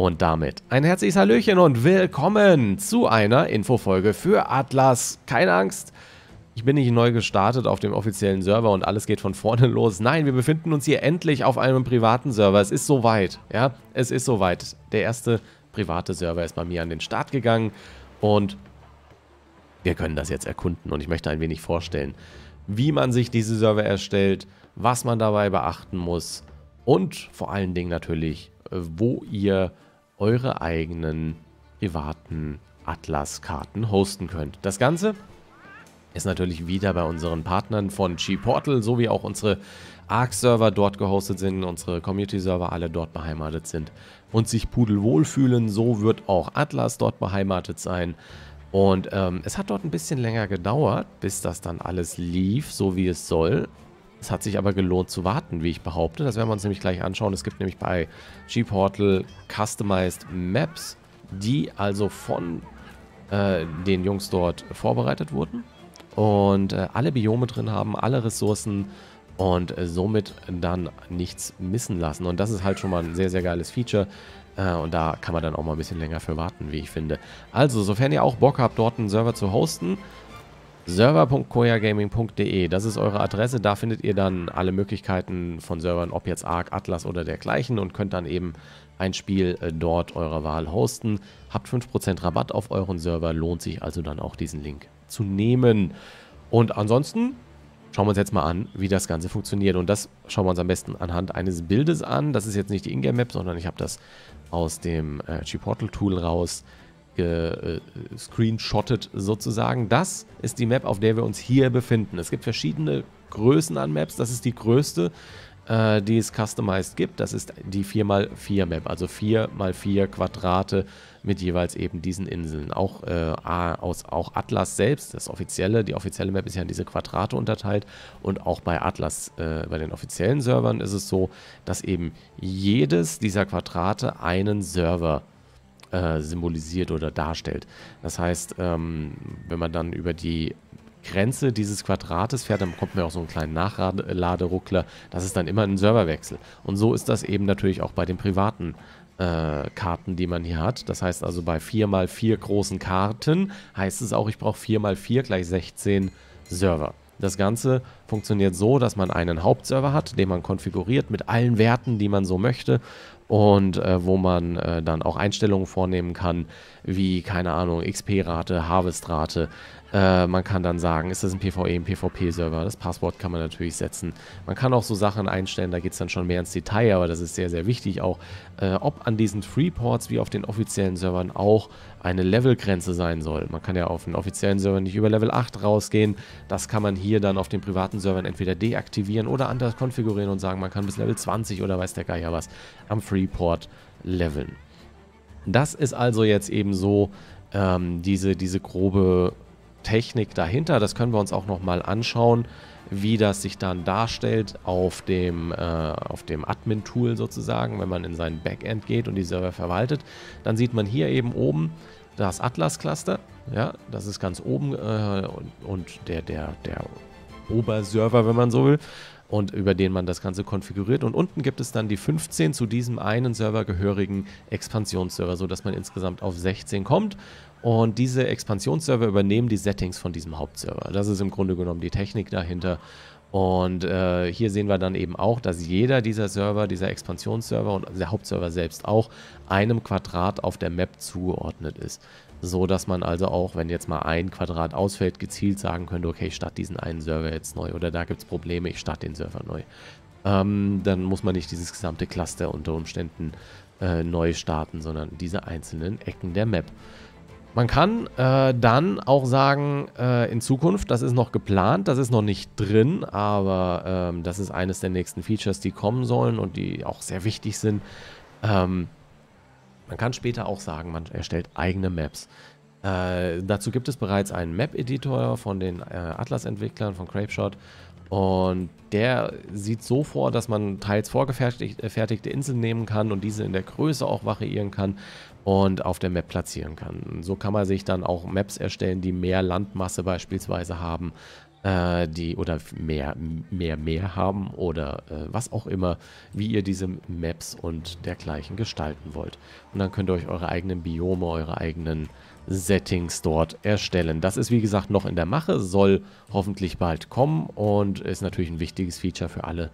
Und damit ein herzliches Hallöchen und willkommen zu einer Infofolge für Atlas. Keine Angst, ich bin nicht neu gestartet auf dem offiziellen Server und alles geht von vorne los. Nein, wir befinden uns hier endlich auf einem privaten Server. Es ist soweit, ja, es ist soweit. Der erste private Server ist bei mir an den Start gegangen und wir können das jetzt erkunden und ich möchte ein wenig vorstellen, wie man sich diese Server erstellt, was man dabei beachten muss und vor allen Dingen natürlich, äh, wo ihr eure eigenen privaten Atlas-Karten hosten könnt. Das Ganze ist natürlich wieder bei unseren Partnern von G-Portal, so wie auch unsere Arc-Server dort gehostet sind, unsere Community-Server alle dort beheimatet sind und sich pudelwohl fühlen. So wird auch Atlas dort beheimatet sein. Und ähm, es hat dort ein bisschen länger gedauert, bis das dann alles lief, so wie es soll. Es hat sich aber gelohnt zu warten, wie ich behaupte. Das werden wir uns nämlich gleich anschauen. Es gibt nämlich bei G-Portal Customized Maps, die also von äh, den Jungs dort vorbereitet wurden und äh, alle Biome drin haben, alle Ressourcen und äh, somit dann nichts missen lassen. Und das ist halt schon mal ein sehr, sehr geiles Feature. Äh, und da kann man dann auch mal ein bisschen länger für warten, wie ich finde. Also, sofern ihr auch Bock habt, dort einen Server zu hosten, server.koyagaming.de, das ist eure Adresse. Da findet ihr dann alle Möglichkeiten von Servern, ob jetzt Arc, Atlas oder dergleichen und könnt dann eben ein Spiel äh, dort eurer Wahl hosten. Habt 5% Rabatt auf euren Server, lohnt sich also dann auch diesen Link zu nehmen. Und ansonsten schauen wir uns jetzt mal an, wie das Ganze funktioniert. Und das schauen wir uns am besten anhand eines Bildes an. Das ist jetzt nicht die Ingame-Map, sondern ich habe das aus dem äh, G-Portal-Tool raus weggescreenshottet äh, sozusagen. Das ist die Map, auf der wir uns hier befinden. Es gibt verschiedene Größen an Maps. Das ist die größte, äh, die es customized gibt. Das ist die 4x4 Map, also 4x4 Quadrate mit jeweils eben diesen Inseln. Auch, äh, aus, auch Atlas selbst, das offizielle, die offizielle Map ist ja in diese Quadrate unterteilt und auch bei Atlas, äh, bei den offiziellen Servern ist es so, dass eben jedes dieser Quadrate einen Server äh, symbolisiert oder darstellt. Das heißt, ähm, wenn man dann über die Grenze dieses Quadrates fährt, dann kommt mir auch so einen kleinen Nachladeruckler. Das ist dann immer ein Serverwechsel. Und so ist das eben natürlich auch bei den privaten äh, Karten, die man hier hat. Das heißt also bei 4x4 großen Karten heißt es auch, ich brauche 4x4 gleich 16 Server. Das Ganze funktioniert so, dass man einen Hauptserver hat, den man konfiguriert mit allen Werten, die man so möchte und äh, wo man äh, dann auch Einstellungen vornehmen kann, wie, keine Ahnung, XP-Rate, Harvest-Rate, äh, man kann dann sagen, ist das ein PvE, ein PvP-Server? Das Passwort kann man natürlich setzen. Man kann auch so Sachen einstellen, da geht es dann schon mehr ins Detail, aber das ist sehr, sehr wichtig auch, äh, ob an diesen Freeports wie auf den offiziellen Servern auch eine Levelgrenze sein soll. Man kann ja auf den offiziellen Servern nicht über Level 8 rausgehen. Das kann man hier dann auf den privaten Servern entweder deaktivieren oder anders konfigurieren und sagen, man kann bis Level 20 oder weiß der Geier was am Freeport leveln. Das ist also jetzt eben so ähm, diese, diese grobe Technik dahinter. Das können wir uns auch nochmal anschauen, wie das sich dann darstellt auf dem, äh, dem Admin-Tool sozusagen. Wenn man in sein Backend geht und die Server verwaltet, dann sieht man hier eben oben das Atlas-Cluster. Ja, das ist ganz oben äh, und, und der, der, der Oberserver, wenn man so will und über den man das Ganze konfiguriert. Und unten gibt es dann die 15 zu diesem einen Server gehörigen Expansionsserver, sodass man insgesamt auf 16 kommt. Und diese Expansionsserver übernehmen die Settings von diesem Hauptserver. Das ist im Grunde genommen die Technik dahinter. Und äh, hier sehen wir dann eben auch, dass jeder dieser Server, dieser Expansionsserver und der Hauptserver selbst auch einem Quadrat auf der Map zugeordnet ist. So dass man also auch, wenn jetzt mal ein Quadrat ausfällt, gezielt sagen könnte, okay, ich starte diesen einen Server jetzt neu oder da gibt es Probleme, ich starte den Server neu. Ähm, dann muss man nicht dieses gesamte Cluster unter Umständen äh, neu starten, sondern diese einzelnen Ecken der Map. Man kann äh, dann auch sagen, äh, in Zukunft, das ist noch geplant, das ist noch nicht drin, aber ähm, das ist eines der nächsten Features, die kommen sollen und die auch sehr wichtig sind. Ähm, man kann später auch sagen, man erstellt eigene Maps. Äh, dazu gibt es bereits einen Map-Editor von den äh, Atlas-Entwicklern von Crapeshot und der sieht so vor, dass man teils vorgefertigte Inseln nehmen kann und diese in der Größe auch variieren kann und auf der Map platzieren kann. So kann man sich dann auch Maps erstellen, die mehr Landmasse beispielsweise haben, äh, die oder mehr, mehr, mehr haben oder äh, was auch immer, wie ihr diese Maps und dergleichen gestalten wollt. Und dann könnt ihr euch eure eigenen Biome, eure eigenen Settings dort erstellen. Das ist wie gesagt noch in der Mache, soll hoffentlich bald kommen und ist natürlich ein wichtiges Feature für alle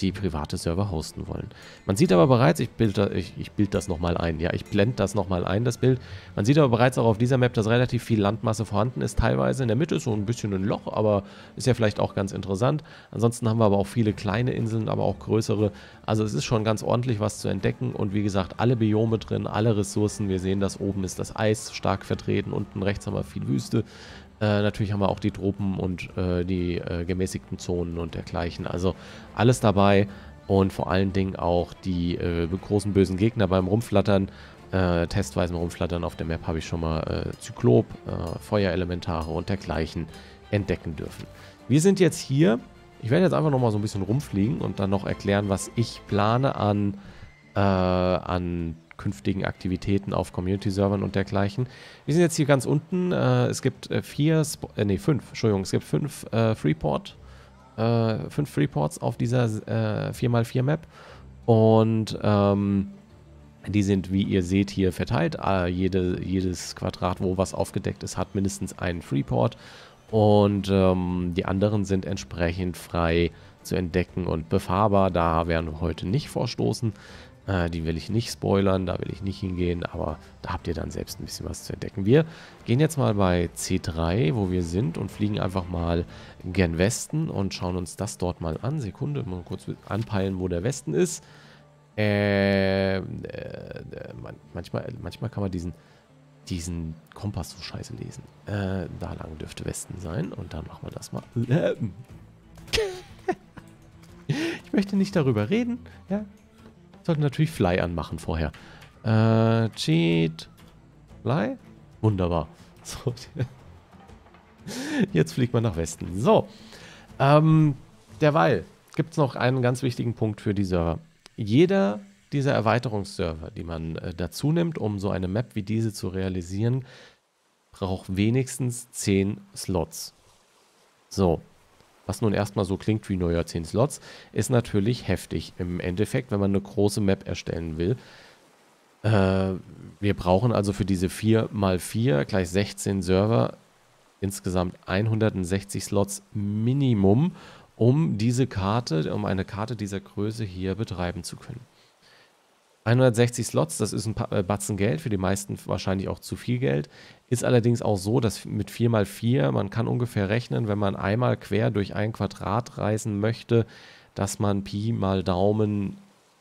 die private Server hosten wollen. Man sieht aber bereits, ich bilde ich, ich bild das nochmal ein, ja, ich blende das nochmal ein, das Bild. Man sieht aber bereits auch auf dieser Map, dass relativ viel Landmasse vorhanden ist, teilweise. In der Mitte ist so ein bisschen ein Loch, aber ist ja vielleicht auch ganz interessant. Ansonsten haben wir aber auch viele kleine Inseln, aber auch größere. Also es ist schon ganz ordentlich was zu entdecken und wie gesagt, alle Biome drin, alle Ressourcen. Wir sehen, dass oben ist das Eis stark vertreten, unten rechts haben wir viel Wüste. Äh, natürlich haben wir auch die Tropen und äh, die äh, gemäßigten Zonen und dergleichen. Also alles dabei und vor allen Dingen auch die äh, großen bösen Gegner beim Rumflattern. Äh, testweisen Rumflattern auf der Map habe ich schon mal Zyklop, Feuerelementare und dergleichen entdecken dürfen. Wir sind jetzt hier. Ich werde jetzt einfach nochmal so ein bisschen rumfliegen und dann noch erklären, was ich plane an, an künftigen Aktivitäten auf Community-Servern und dergleichen. Wir sind jetzt hier ganz unten. Äh, es gibt äh, vier, Sp äh, nee, fünf, Entschuldigung, es gibt fünf äh, Freeport, äh, fünf Freeports auf dieser äh, 4x4-Map. Und ähm, die sind, wie ihr seht, hier verteilt. Äh, jede, jedes Quadrat, wo was aufgedeckt ist, hat mindestens einen Freeport. Und ähm, die anderen sind entsprechend frei zu entdecken und befahrbar. Da werden wir heute nicht vorstoßen. Äh, die will ich nicht spoilern, da will ich nicht hingehen, aber da habt ihr dann selbst ein bisschen was zu entdecken. Wir gehen jetzt mal bei C3, wo wir sind und fliegen einfach mal gen Westen und schauen uns das dort mal an. Sekunde, mal kurz anpeilen, wo der Westen ist. Ähm, äh, äh, manchmal, manchmal kann man diesen diesen Kompass so scheiße lesen. Äh, da lang dürfte Westen sein. Und dann machen wir das mal. ich möchte nicht darüber reden. Ja, sollte natürlich Fly anmachen vorher. Äh, Cheat. Fly? Wunderbar. So. Jetzt fliegt man nach Westen. So. Ähm, derweil gibt es noch einen ganz wichtigen Punkt für die Server. Jeder dieser Erweiterungsserver, die man äh, dazu nimmt, um so eine Map wie diese zu realisieren, braucht wenigstens 10 Slots. So, was nun erstmal so klingt wie neuer 10 Slots, ist natürlich heftig im Endeffekt, wenn man eine große Map erstellen will. Äh, wir brauchen also für diese 4x4 gleich 16 Server insgesamt 160 Slots Minimum, um diese Karte, um eine Karte dieser Größe hier betreiben zu können. 160 Slots, das ist ein äh, Batzen Geld, für die meisten wahrscheinlich auch zu viel Geld. Ist allerdings auch so, dass mit 4x4, man kann ungefähr rechnen, wenn man einmal quer durch ein Quadrat reisen möchte, dass man Pi mal Daumen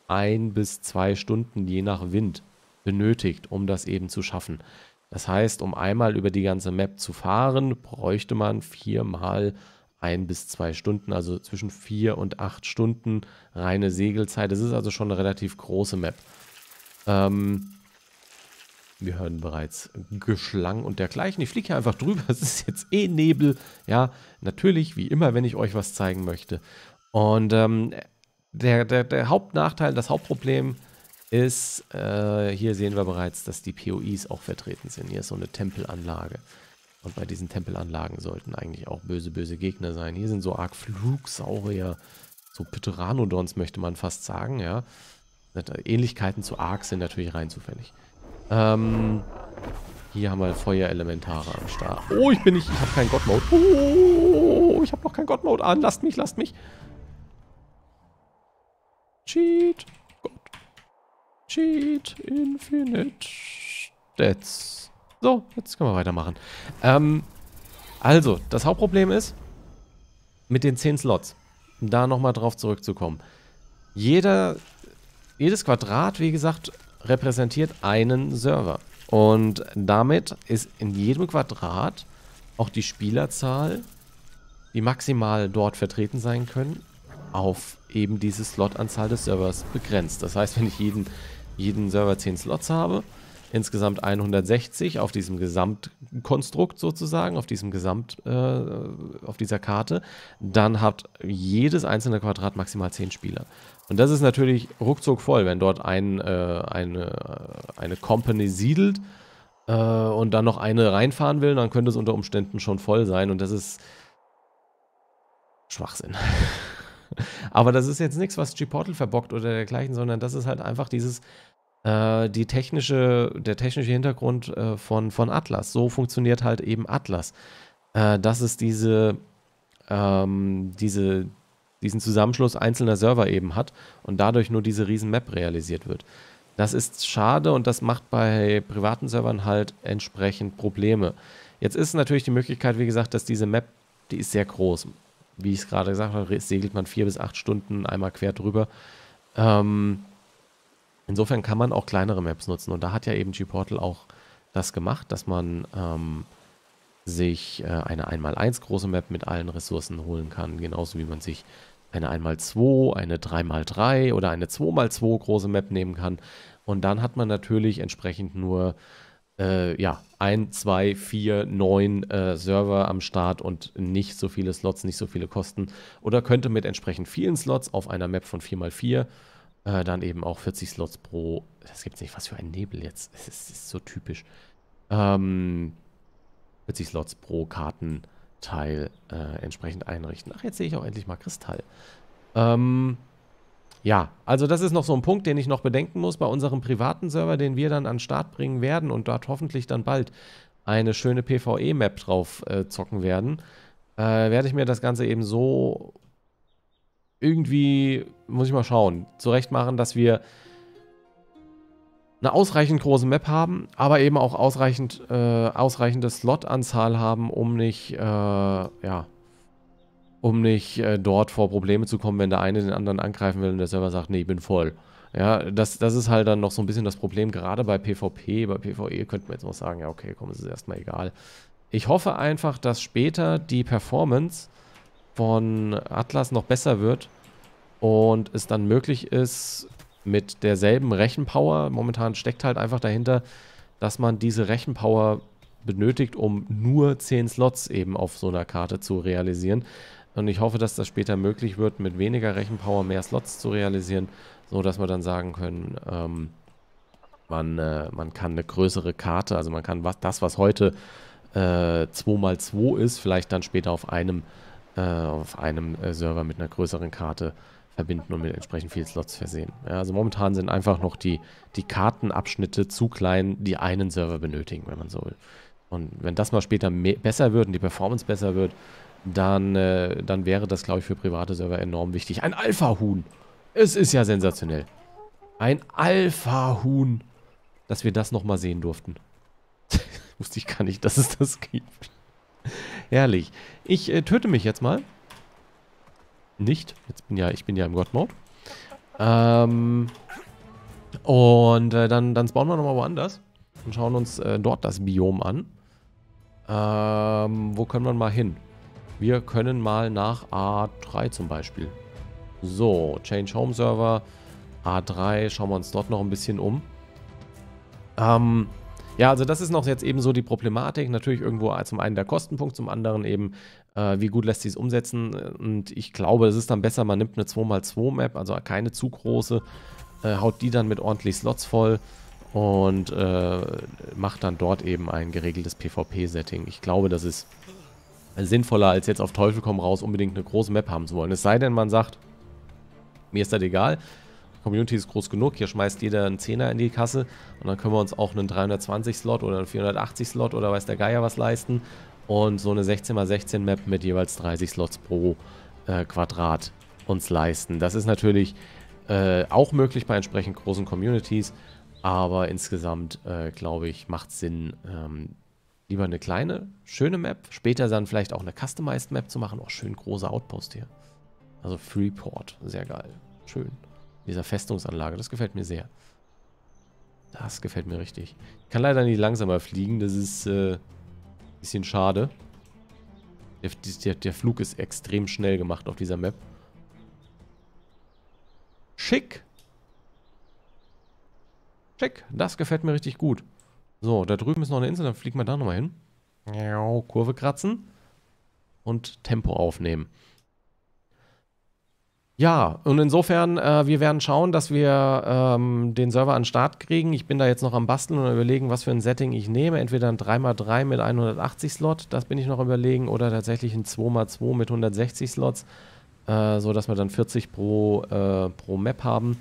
ein bis zwei Stunden je nach Wind benötigt, um das eben zu schaffen. Das heißt, um einmal über die ganze Map zu fahren, bräuchte man viermal mal ein bis zwei Stunden, also zwischen vier und acht Stunden reine Segelzeit. Es ist also schon eine relativ große Map. Ähm, wir hören bereits Geschlang und dergleichen. Ich fliege hier einfach drüber. Es ist jetzt eh Nebel. Ja, natürlich, wie immer, wenn ich euch was zeigen möchte. Und ähm, der, der, der, Hauptnachteil, das Hauptproblem ist, äh, hier sehen wir bereits, dass die POIs auch vertreten sind. Hier ist so eine Tempelanlage. Und bei diesen Tempelanlagen sollten eigentlich auch böse, böse Gegner sein. Hier sind so arg Flugsaurier, so Pteranodons möchte man fast sagen, ja. Ähnlichkeiten zu Ark sind natürlich rein zufällig. Ähm, hier haben wir Feuerelementare am Start. Oh, ich bin nicht, ich habe keinen God-Mode. Oh, ich habe noch keinen God-Mode an. Lasst mich, lasst mich. Cheat. God. Cheat. Infinite. Stats. So, jetzt können wir weitermachen. Ähm, also, das Hauptproblem ist, mit den 10 Slots, da nochmal drauf zurückzukommen. Jeder, jedes Quadrat, wie gesagt, repräsentiert einen Server. Und damit ist in jedem Quadrat auch die Spielerzahl, die maximal dort vertreten sein können, auf eben diese Slotanzahl des Servers begrenzt. Das heißt, wenn ich jeden, jeden Server 10 Slots habe, insgesamt 160 auf diesem Gesamtkonstrukt sozusagen, auf diesem Gesamt, äh, auf dieser Karte, dann hat jedes einzelne Quadrat maximal 10 Spieler. Und das ist natürlich ruckzuck voll, wenn dort ein, äh, eine, eine Company siedelt äh, und dann noch eine reinfahren will, dann könnte es unter Umständen schon voll sein und das ist Schwachsinn. Aber das ist jetzt nichts, was G-Portal verbockt oder dergleichen, sondern das ist halt einfach dieses äh, die technische, der technische Hintergrund äh, von, von Atlas. So funktioniert halt eben Atlas. Äh, dass es diese, ähm, diese, diesen Zusammenschluss einzelner Server eben hat und dadurch nur diese riesen Map realisiert wird. Das ist schade und das macht bei privaten Servern halt entsprechend Probleme. Jetzt ist natürlich die Möglichkeit, wie gesagt, dass diese Map, die ist sehr groß. Wie ich es gerade gesagt habe, segelt man vier bis acht Stunden einmal quer drüber. Ähm, Insofern kann man auch kleinere Maps nutzen. Und da hat ja eben G-Portal auch das gemacht, dass man ähm, sich äh, eine 1x1 große Map mit allen Ressourcen holen kann. Genauso wie man sich eine 1x2, eine 3x3 oder eine 2x2 große Map nehmen kann. Und dann hat man natürlich entsprechend nur äh, ja, 1, 2, 4, 9 äh, Server am Start und nicht so viele Slots, nicht so viele Kosten. Oder könnte mit entsprechend vielen Slots auf einer Map von 4x4 äh, dann eben auch 40 Slots pro. Das gibt's nicht. Was für ein Nebel jetzt. Es ist, ist, so typisch. Ähm, 40 Slots pro Kartenteil äh, entsprechend einrichten. Ach, jetzt sehe ich auch endlich mal Kristall. Ähm, ja, also das ist noch so ein Punkt, den ich noch bedenken muss bei unserem privaten Server, den wir dann an den Start bringen werden und dort hoffentlich dann bald eine schöne PvE-Map drauf äh, zocken werden, äh, werde ich mir das Ganze eben so irgendwie, muss ich mal schauen, zurecht machen, dass wir eine ausreichend große Map haben, aber eben auch ausreichend, äh, ausreichende Slot-Anzahl haben, um nicht, äh, ja, um nicht äh, dort vor Probleme zu kommen, wenn der eine den anderen angreifen will und der Server sagt, nee, ich bin voll. Ja, das, das ist halt dann noch so ein bisschen das Problem, gerade bei PvP, bei PvE könnte man jetzt noch sagen, ja okay, komm, es ist erstmal egal. Ich hoffe einfach, dass später die Performance von Atlas noch besser wird und es dann möglich ist, mit derselben Rechenpower, momentan steckt halt einfach dahinter, dass man diese Rechenpower benötigt, um nur 10 Slots eben auf so einer Karte zu realisieren. Und ich hoffe, dass das später möglich wird, mit weniger Rechenpower mehr Slots zu realisieren, so dass wir dann sagen können, ähm, man, äh, man kann eine größere Karte, also man kann was, das, was heute äh, 2x2 ist, vielleicht dann später auf einem äh, auf einem äh, Server mit einer größeren Karte verbinden und mit entsprechend vielen Slots versehen. Ja, also momentan sind einfach noch die, die Kartenabschnitte zu klein, die einen Server benötigen, wenn man so will. Und wenn das mal später besser wird und die Performance besser wird, dann, äh, dann wäre das, glaube ich, für private Server enorm wichtig. Ein Alpha-Huhn! Es ist ja sensationell. Ein Alpha-Huhn! Dass wir das nochmal sehen durften. Wusste ich gar nicht, dass es das gibt. Herrlich. Ich äh, töte mich jetzt mal. Nicht. Jetzt bin ja, ich bin ja im God-Mode. Ähm, und äh, dann, dann spawnen wir nochmal woanders und schauen uns äh, dort das Biom an. Ähm, wo können wir mal hin? Wir können mal nach A3 zum Beispiel. So, Change Home Server, A3, schauen wir uns dort noch ein bisschen um. Ähm, ja, also das ist noch jetzt eben so die Problematik. Natürlich irgendwo zum einen der Kostenpunkt, zum anderen eben, äh, wie gut lässt sich es umsetzen. Und ich glaube, es ist dann besser, man nimmt eine 2x2-Map, also keine zu große, äh, haut die dann mit ordentlich Slots voll und äh, macht dann dort eben ein geregeltes PvP-Setting. Ich glaube, das ist sinnvoller, als jetzt auf Teufel komm raus unbedingt eine große Map haben zu wollen. Es sei denn, man sagt, mir ist das egal, Community ist groß genug. Hier schmeißt jeder einen Zehner in die Kasse und dann können wir uns auch einen 320-Slot oder einen 480-Slot oder weiß der Geier was leisten. Und so eine 16x16-Map mit jeweils 30 Slots pro äh, Quadrat uns leisten. Das ist natürlich äh, auch möglich bei entsprechend großen Communities, aber insgesamt, äh, glaube ich, macht es Sinn, ähm, lieber eine kleine, schöne Map, später dann vielleicht auch eine Customized Map zu machen. Auch oh, schön große Outpost hier. Also Freeport, sehr geil. Schön dieser Festungsanlage. Das gefällt mir sehr. Das gefällt mir richtig. Ich kann leider nicht langsamer fliegen. Das ist äh, ein bisschen schade. Der, der, der Flug ist extrem schnell gemacht auf dieser Map. Schick. Schick. Das gefällt mir richtig gut. So, da drüben ist noch eine Insel. Dann fliegen wir da nochmal hin. Kurve kratzen. Und Tempo aufnehmen. Ja, und insofern, äh, wir werden schauen, dass wir ähm, den Server an den Start kriegen. Ich bin da jetzt noch am Basteln und überlegen, was für ein Setting ich nehme. Entweder ein 3x3 mit 180-Slot, das bin ich noch überlegen, oder tatsächlich ein 2x2 mit 160 Slots, äh, sodass wir dann 40 pro, äh, pro Map haben.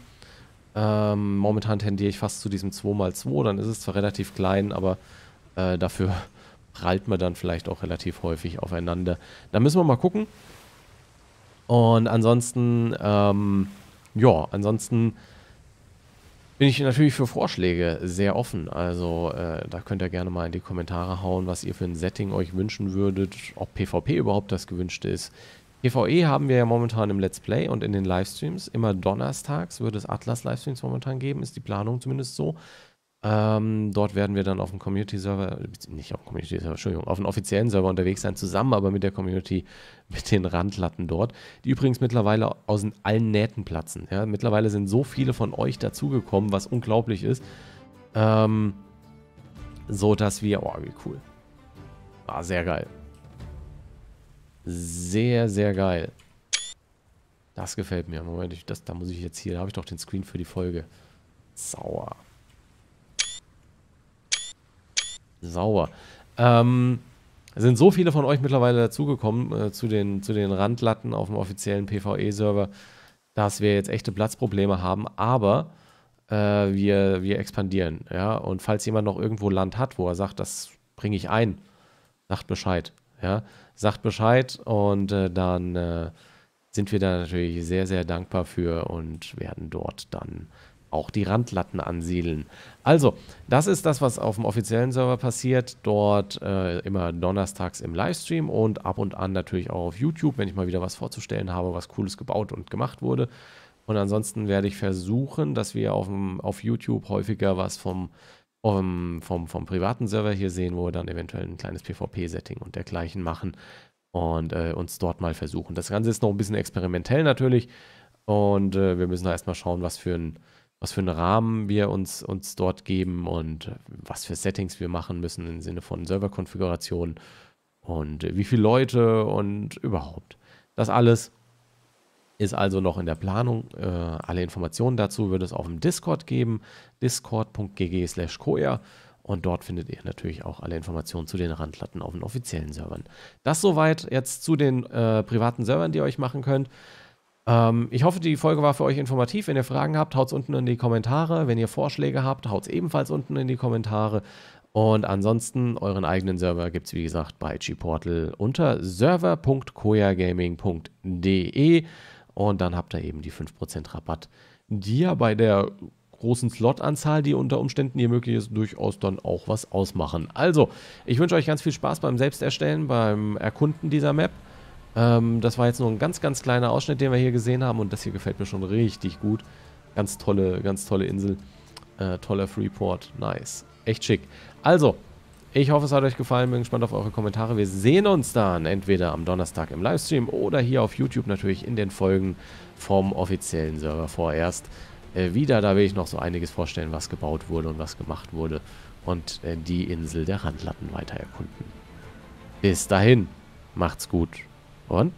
Ähm, momentan tendiere ich fast zu diesem 2x2, dann ist es zwar relativ klein, aber äh, dafür prallt man dann vielleicht auch relativ häufig aufeinander. Da müssen wir mal gucken. Und ansonsten, ähm, ja, ansonsten bin ich natürlich für Vorschläge sehr offen. Also äh, da könnt ihr gerne mal in die Kommentare hauen, was ihr für ein Setting euch wünschen würdet, ob PvP überhaupt das gewünschte ist. PvE haben wir ja momentan im Let's Play und in den Livestreams. Immer donnerstags wird es Atlas-Livestreams momentan geben, ist die Planung zumindest so. Ähm, dort werden wir dann auf dem Community-Server, äh, nicht auf dem Community-Server, Entschuldigung, auf dem offiziellen Server unterwegs sein, zusammen aber mit der Community, mit den Randlatten dort, die übrigens mittlerweile aus allen Nähten platzen. Ja? Mittlerweile sind so viele von euch dazugekommen, was unglaublich ist. Ähm, so dass wir, oh, wie cool. Ah, sehr geil. Sehr, sehr geil. Das gefällt mir. Moment, ich, das, da muss ich jetzt hier, da habe ich doch den Screen für die Folge. Sauer. Sauber. Ähm, sind so viele von euch mittlerweile dazugekommen äh, zu, den, zu den Randlatten auf dem offiziellen PvE-Server, dass wir jetzt echte Platzprobleme haben, aber äh, wir, wir expandieren. Ja? Und falls jemand noch irgendwo Land hat, wo er sagt, das bringe ich ein, sagt Bescheid. Ja? Sagt Bescheid und äh, dann äh, sind wir da natürlich sehr, sehr dankbar für und werden dort dann auch die Randlatten ansiedeln. Also, das ist das, was auf dem offiziellen Server passiert. Dort äh, immer donnerstags im Livestream und ab und an natürlich auch auf YouTube, wenn ich mal wieder was vorzustellen habe, was Cooles gebaut und gemacht wurde. Und ansonsten werde ich versuchen, dass wir auf, dem, auf YouTube häufiger was vom, vom, vom, vom privaten Server hier sehen, wo wir dann eventuell ein kleines PvP-Setting und dergleichen machen und äh, uns dort mal versuchen. Das Ganze ist noch ein bisschen experimentell natürlich und äh, wir müssen da erstmal schauen, was für ein was für einen Rahmen wir uns, uns dort geben und äh, was für Settings wir machen müssen im Sinne von Serverkonfiguration und äh, wie viele Leute und überhaupt. Das alles ist also noch in der Planung. Äh, alle Informationen dazu wird es auf dem Discord geben, discord.gg slash und dort findet ihr natürlich auch alle Informationen zu den Randlatten auf den offiziellen Servern. Das soweit jetzt zu den äh, privaten Servern, die ihr euch machen könnt. Ähm, ich hoffe, die Folge war für euch informativ. Wenn ihr Fragen habt, haut es unten in die Kommentare. Wenn ihr Vorschläge habt, haut es ebenfalls unten in die Kommentare. Und ansonsten, euren eigenen Server gibt es wie gesagt bei Gportal unter server.koyagaming.de und dann habt ihr eben die 5% Rabatt, die ja bei der großen Slotanzahl, die unter Umständen hier möglich ist, durchaus dann auch was ausmachen. Also, ich wünsche euch ganz viel Spaß beim Selbsterstellen, beim Erkunden dieser Map. Ähm, das war jetzt nur ein ganz, ganz kleiner Ausschnitt, den wir hier gesehen haben. Und das hier gefällt mir schon richtig gut. Ganz tolle, ganz tolle Insel. Äh, toller Freeport. Nice. Echt schick. Also, ich hoffe, es hat euch gefallen. Bin gespannt auf eure Kommentare. Wir sehen uns dann entweder am Donnerstag im Livestream oder hier auf YouTube natürlich in den Folgen vom offiziellen Server vorerst. Äh, wieder, da will ich noch so einiges vorstellen, was gebaut wurde und was gemacht wurde. Und äh, die Insel der Randlatten weiter erkunden. Bis dahin, macht's gut. Und